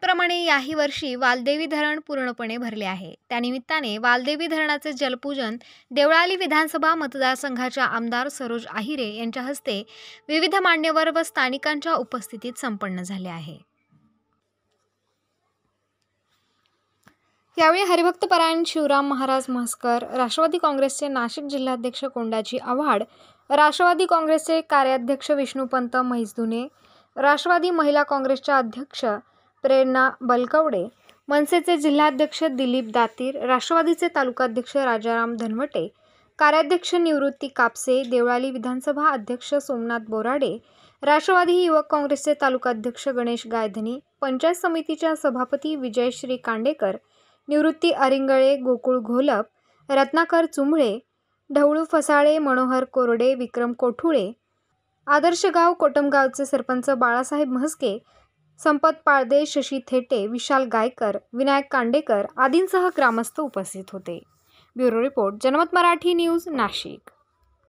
प्रमाणे याही वर्षी वालदेवी धरण पूर्णपणे भरले आहे त्यानिमित्ताने वालदेवी धरणाचे जलपूजन देवळाली विधानसभा मतदारसंघाच्या आमदार सरोज आहिरे यांच्या हस्ते विविध मान्यवर व स्थानिकांच्या उपस्थितीत संपन्न झाले आहे यावेळी परायण शिवराम महाराज म्हसकर राष्ट्रवादी काँग्रेसचे नाशिक जिल्हाध्यक्ष कोंडाजी आव्हाड राष्ट्रवादी काँग्रेसचे कार्याध्यक्ष विष्णुपंत म्हैसदुने राष्ट्रवादी महिला काँग्रेसच्या अध्यक्ष प्रेरणा बलकवडे मनसेचे जिल्हाध्यक्ष दिलीप दातीर राष्ट्रवादीचे तालुकाध्यक्ष राजाराम धनवटे कार्याध्यक्ष निवृत्ती कापसे देवळाली विधानसभा अध्यक्ष सोमनाथ बोराडे राष्ट्रवादी युवक काँग्रेसचे तालुकाध्यक्ष गणेश गायधनी पंचायत समितीच्या सभापती विजयश्री कांडेकर निवृत्ती अरिंगळे गोकुळ घोलप रत्नाकर चुंबळे ढवळू फसाळे मनोहर कोरडे विक्रम कोठुळे आदर्शगाव कोटमगावचे सरपंच बाळासाहेब म्हसके संपत पाळदे शशी थेटे विशाल गायकर विनायक कांडेकर आदींसह ग्रामस्थ उपस्थित होते ब्युरो रिपोर्ट जनमत मराठी न्यूज नाशिक